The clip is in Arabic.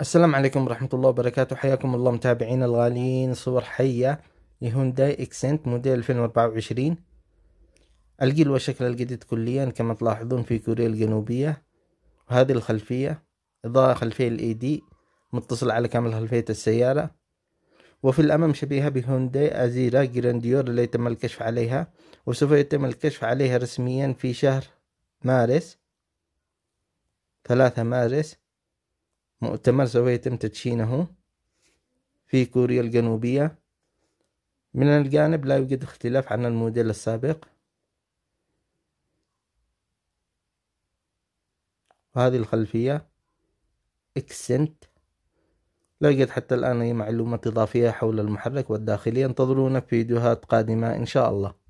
السلام عليكم ورحمة الله وبركاته حياكم الله متابعينا الغاليين صور حية لهونداي اكسنت موديل 2024 الجيل وشكل الجديد كليا كما تلاحظون في كوريا الجنوبية وهذه الخلفية إضاءة خلفية الاي دي متصلة على كامل خلفية السيارة وفي الأمام شبيهة بهونداي أزيرا جرانديور اللي تم الكشف عليها وسوف يتم الكشف عليها رسميا في شهر مارس ثلاثة مارس مؤتمر سوف يتم تدشينه في كوريا الجنوبية من الجانب لا يوجد اختلاف عن الموديل السابق وهذه الخلفية اكسنت لا يوجد حتى الآن أي معلومات إضافية حول المحرك والداخلية انتظرونا في فيديوهات قادمة إن شاء الله